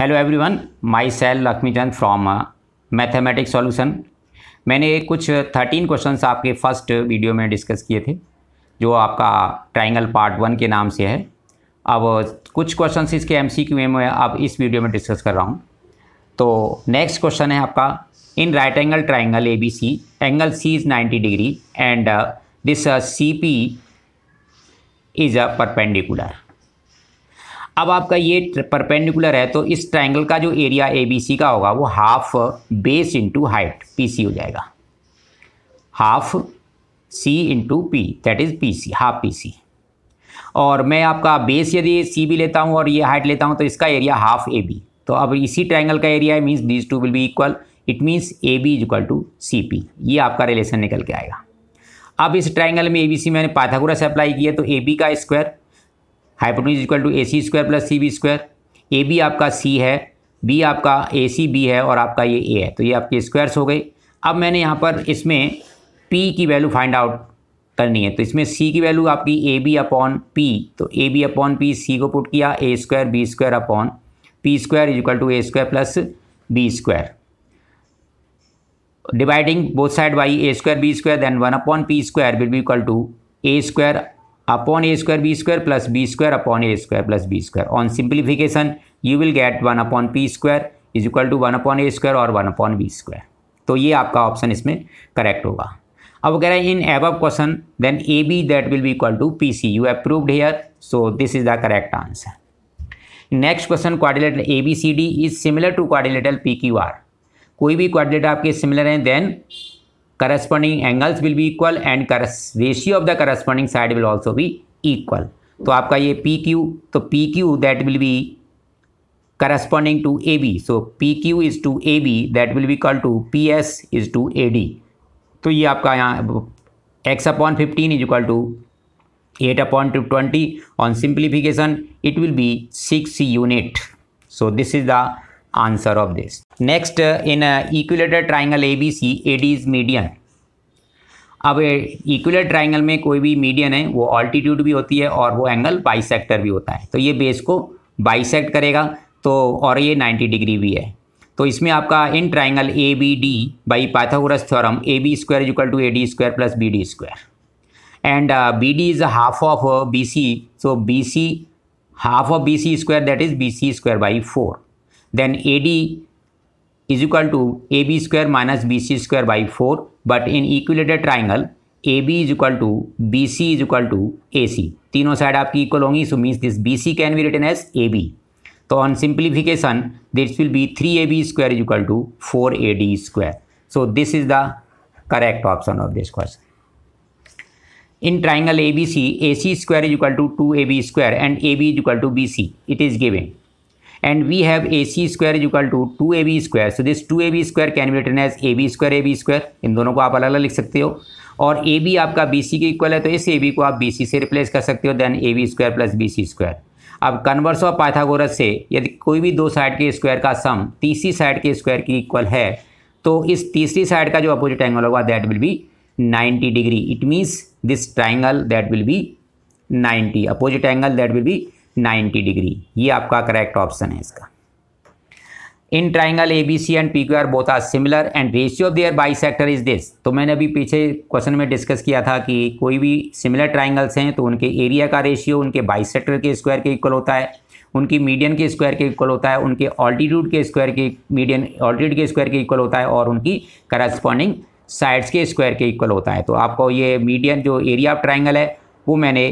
Hello everyone my self Laxmichand from mathematics solution मैंने कुछ thirteen questions आपके फर्स्ट वीडियो में डिस्कस किए थे जो आपका ट्राइंगल पार्ट वन के नाम से है अब कुछ क्वेश्चन इसके एम सी क्यू में अब इस वीडियो में डिस्कस कर रहा हूँ तो नेक्स्ट क्वेश्चन है आपका in right angle triangle A B C angle C is ninety degree and this C P is a perpendicular अब आपका ये परपेंडिकुलर है तो इस ट्राइंगल का जो एरिया ए बी सी का होगा वो half base into height P C हो जाएगा half C into P that is P C half P C और मैं आपका बेस यदि सी भी लेता हूँ और ये हाइट लेता हूँ तो इसका एरिया हाफ ए बी तो अब इसी ट्राइंगल का एरिया है means these two will be equal it means A B is equal to C P ये आपका रिलेशन निकल के आएगा अब इस ट्राइंगल में ए बी सी मैंने पाथागोरस अप्लाई किया तो ए बी का square hypotenuse equal to A C square plus C B square A B आपका सी है बी आपका ए सी बी है और आपका ये ए है तो ये आपके स्क्वायर्स हो गए अब मैंने यहाँ पर इसमें पी की वैल्यू फाइंड आउट करनी है तो इसमें सी की वैल्यू आपकी ए बी अपॉन पी तो A B upon P C को पुट किया A square B square upon P square is equal to A square plus B square dividing both side by A square B square then one upon P square will be equal to A square upon A square B square plus B square upon A square plus B square on simplification you will get one upon P square is equal to one upon A square और one upon B square तो ये आपका option इसमें correct होगा अब कह रहे हैं इन एब question then A B that will be equal to P C you approved here so this is the correct answer next question quadrilateral A B C D is similar to quadrilateral P Q R कोई भी quadrilateral आपके similar हैं then corresponding angles will be equal and ratio of the corresponding side will also be equal. So, आपका PQ, तो PQ that will be corresponding to AB. So, PQ is to AB that will be equal to PS is to AD. So, ये आपका x upon 15 is equal to 8 upon 20 on simplification it will be 6 unit. So, this is the answer of this. Next, uh, in a uh, equilateral triangle ABC, AD is median. अब इक्वलर triangle में कोई भी median है वो altitude भी होती है और वो एंगल बाइसेक्टर भी होता है तो ये बेस को बाइसेक्ट करेगा तो और ये 90 डिग्री भी है तो इसमें आपका in triangle A B D by Pythagoras theorem A B square equal to A D square plus B D square and B D is half of B C so B C half of B C square that is B C square by four then AD is equal to AB square minus BC square by 4 but in equilateral triangle AB is equal to BC is equal to AC तीनों side आपकी equal होंगी so means this B C can be written as A B तो on simplification this will be three A B square is equal to four A D square so this is the correct option of this question in triangle ABC, AC square is equal to 2AB square and AB is equal to BC. It is given. and we have AC square is equal to 2AB square. So this 2AB square can be written as AB square AB square. इन दोनों को आप अलग अलग लिख सकते हो और ए बी आपका बी सी के इक्वल है तो इस ए बी को आप बी सी से रिप्लेस कर सकते हो then A B square plus B C square अब कन्वर्स ऑफ पाइथागोरस से यदि कोई भी दो साइड के स्क्वायर का सम तीसरी साइड के स्क्वायर की इक्वल है तो इस तीसरी साइड का जो अपोजिट एंगल होगा that will be 90 degree it means this triangle that will be 90 opposite angle that will be 90 degree ये आपका करेक्ट ऑप्शन है इसका in triangle A B C and P Q R both are similar and ratio of their bisector is this तो मैंने अभी पीछे question में discuss किया था कि कोई भी सिमिलर ट्राइंगल्स हैं तो उनके एरिया का रेशियो उनके बाई सेक्टर के स्क्वायर के इक्वल होता है उनकी मीडियन के स्क्वायर के इक्वल होता है उनके ऑल्टीट्यूड के स्क्वायर के मीडियन ऑल्टीट्यूड के स्क्वायर के इक्वल होता है और उनकी करस्पॉन्डिंग साइड्स के स्क्वायर के इक्वल होता है तो आपको ये मीडियन जो एरिया ऑफ ट्राइंगल है वो मैंने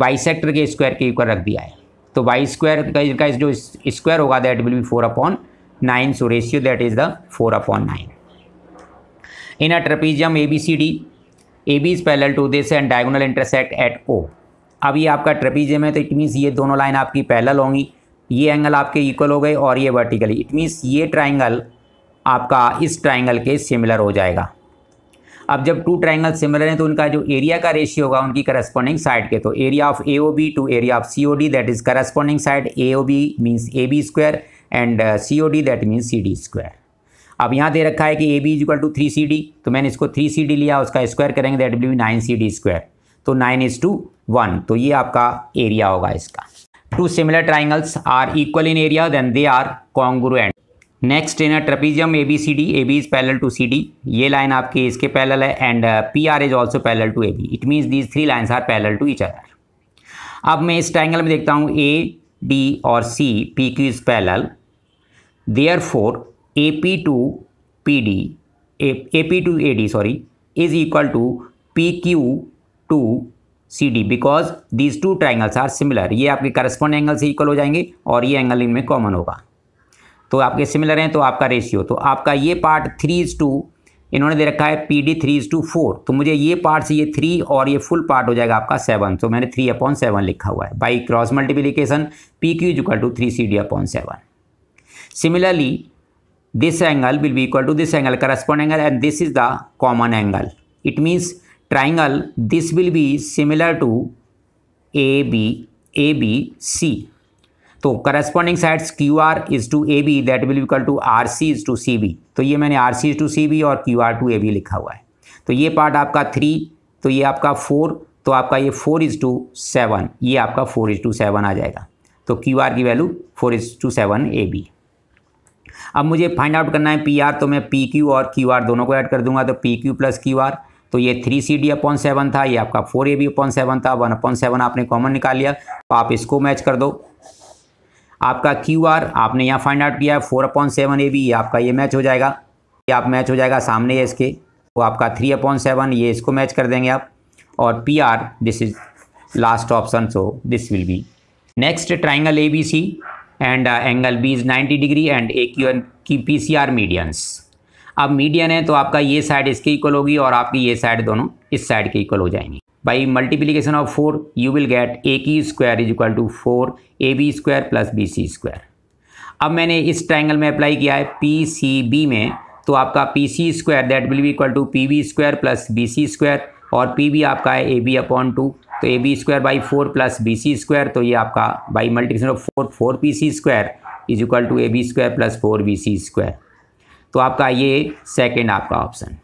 बाई सेक्टर के स्क्वायर के ऊपर रख दिया है तो बाई स्क्वायर का जो स्क्वायर होगा that will be four upon nine so ratio that is the four upon nine in A B C D A B is to to this and diagonal intersect at अब ये आपका trapezium है तो it means ये दोनों line आपकी parallel होंगी ये एंगल आपके इक्वल हो गए और ये वर्टिकली इट मीन्स ये ट्राइंगल आपका इस ट्राइंगल के सिमिलर हो जाएगा अब जब टू ट्राइंगल सिमिलर हैं तो उनका जो एरिया का रेशियो होगा उनकी करस्पॉन्डिंग साइड के तो area of A O B to area of C O D that is corresponding side A O B means A B square and C O D that means C D square अब यहाँ दे रखा है कि A B equal to three C D तो मैंने इसको three C D लिया उसका स्क्वायर करेंगे that will be nine C D square तो नाइन इज टू वन तो ये आपका एरिया होगा इसका two similar triangles are equal in area then they are congruent next in a trapezium A B C D A B is parallel to C D ये line आपके इसके parallel है and P R is also parallel to A B it means these three lines are parallel to each other अब मैं इस triangle में देखता हूँ ए डी और C P Q is parallel therefore A P to P D A P to A D sorry is equal to P Q to C D because these two triangles are similar ये आपके correspond angle से equal हो जाएंगे और ये angle इनमें common होगा तो आपके सिमिलर हैं तो आपका रेशियो तो आपका ये पार्ट थ्री इज टू इन्होंने दे रखा है P D three is to four तो मुझे ये पार्ट से ये थ्री और ये फुल पार्ट हो जाएगा आपका सेवन तो मैंने थ्री अपॉन सेवन लिखा हुआ है by cross multiplication P Q is equal to three C D upon seven similarly this angle will be equal to this angle correspond angle and this is the common angle it means triangle this will be similar to A B A B C तो corresponding sides Q R is to A B that will equal to R C is to C B तो ये मैंने are C is to C B और Q R to A B लिखा हुआ है तो ये पार्ट आपका थ्री तो ये आपका फोर तो आपका ये फोर इज टू सेवन ये आपका फोर इज टू सेवन आ जाएगा तो क्यू आर की value four is to seven A B अब मुझे फाइंड आउट करना है पी आर तो मैं पी क्यू और क्यू आर दोनों को ऐड कर दूंगा तो P Q plus Q R तो ये three C D upon seven था ये आपका four A B upon seven था वन अपॉन सेवन आपने कॉमन निकाल लिया तो आप इसको मैच कर दो आपका क्यू आर आपने यहाँ फाइंड आउट किया है four upon seven A B आपका ये मैच हो जाएगा ये आप मैच हो जाएगा सामने है इसके वो आपका थ्री अपॉइंट सेवन ये इसको मैच कर देंगे आप और P R this is last option so this will be next triangle A B C and angle B is ninety degree and A Q and की पी सी आर मीडियंस अब median है तो आपका ये साइड इसके equal होगी और आपकी ये साइड दोनों इस साइड के इक्वल हो जाएंगी by multiplication of four you will get A की square is equal to four A B square plus B C square अब मैंने इस ट्राइंगल में अप्लाई किया है पी सी बी में तो आपका P C square that will be equal to P B square plus B C square और पी बी आपका है ए बी अपॉन टू तो A B square by four plus B C square तो ये आपका by multiplication of four four P C square is equal to A B square plus four B C square तो आपका ये second आपका option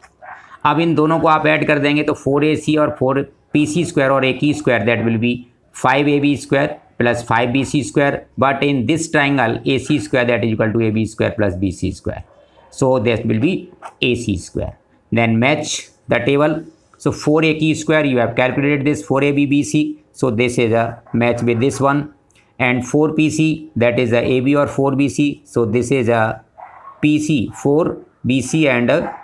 अब इन दोनों को आप ऐड कर देंगे तो फोर ए सी और four PC square or AK square that will be 5AB square plus 5BC square but in this triangle AC square that is equal to AB square plus BC square. So this will be AC square. Then match the table. So 4AK square you have calculated this 4ABBC. So this is a match with this one and 4PC that is a AB or 4BC. So this is a PC 4BC and a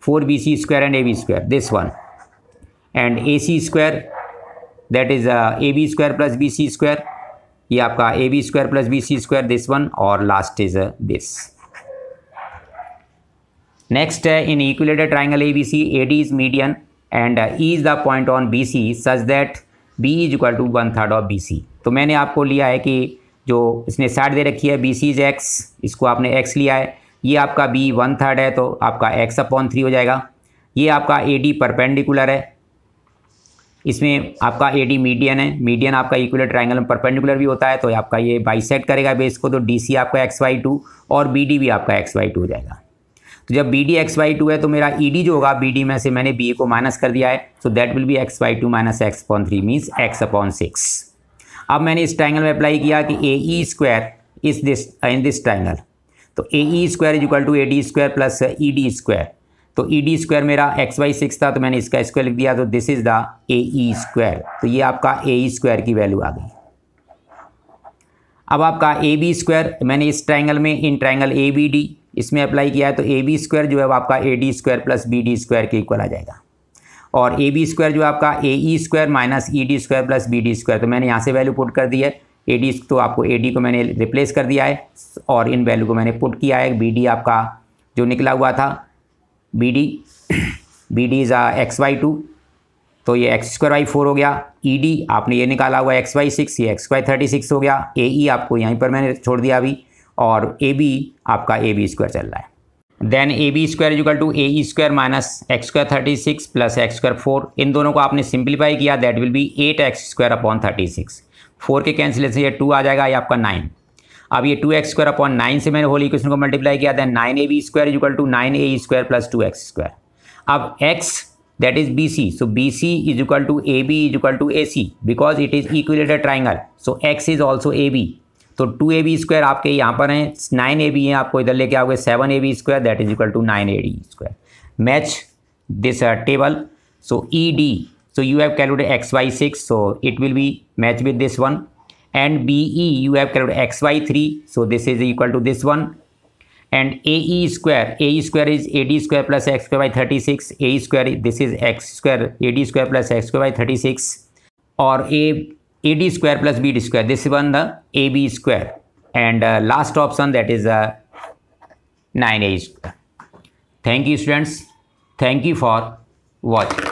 4BC square and AB square this one and A C square that is A B square plus B C square ये आपका A B square plus B C square this one और last is this next है in equilateral triangle A B C A D is median and E is the point on B C such that B is equal to one third of B C तो मैंने आपको लिया है कि जो इसने side दे रखी है बी सी इज एक्स इसको आपने एक्स लिया है ये आपका बी वन थर्ड है तो आपका एक्स अपॉन थ्री हो जाएगा ये आपका ए डी परपेंडिकुलर है इसमें आपका ए डी मीडियन है मीडियन आपका इक्वल ट्राइंगल में परपेंडिकुलर भी होता है तो आपका ये बाइसेट करेगा बेस को तो डी सी आपका एक्स वाई टू और बी डी भी आपका एक्स वाई टू हो जाएगा तो जब B D x y two है तो मेरा ई e डी जो होगा बी डी में से मैंने बी ए e को माइनस कर दिया है so that will be x y two minus x upon three means x upon six अब मैंने इस ट्राइंगल में अप्लाई किया कि A E square is this in this triangle तो A E square is equal to A D square plus E D square तो E D square मेरा x y six था तो मैंने इसका स्क्वायर लिख दिया तो this is the A E square तो ये आपका ए ई स्क्वायर की वैल्यू आ गई अब आपका ए बी स्क्वायर मैंने इस ट्राइंगल में in triangle A B D इसमें अप्लाई किया है तो ए बी स्क्वायर जो है आपका A D square plus B D square के इक्वल आ जाएगा और ए बी स्क्वायर जो आपका A E square minus E D square plus B D square तो मैंने यहाँ से वैल्यू पुट कर दी है ए डी तो आपको ए डी को मैंने रिप्लेस कर दिया है और इन वैल्यू को मैंने पुट किया है बी डी आपका जो निकला हुआ था बी डी बी डी आ एक्स वाई टू तो ये एक्स स्क्वायर वाई फोर हो गया ई e डी आपने ये निकाला हुआ एक्स वाई सिक्स ये एक्स वाई थर्टी सिक्स हो गया ए ई e आपको यहीं पर मैंने छोड़ दिया अभी और ए बी आपका ए बी स्क्वायर चल रहा है then A B square is equal to A E square minus x square thirty six plus x square four इन दोनों को आपने सिंप्लीफाई किया that will be eight x square upon thirty six four के cancellation ये टू आ जाएगा ये आपका नाइन अब ये two x square upon nine से मैंने होल इक्वेशन को मल्टीप्लाई किया then nine A B square is equal to nine A square plus two x square अब x that is B C so B C is equal to A B is equal to A C because it is equilateral triangle so x is also A B तो two A B square आपके यहाँ पर हैं nine A B हैं आपको इधर लेके आओगे seven A B square that is equal to nine A D square match this table so E D so you have calculate x by six so it will be match with this one and BE you have calculated xy3 so this is equal to this one and AE square AE square is AD square plus x square by 36 AE square this is x square AD square plus x square by 36 or A AD square plus BD square this one the AB square and uh, last option that is uh, 9A square. Thank you students. Thank you for watching.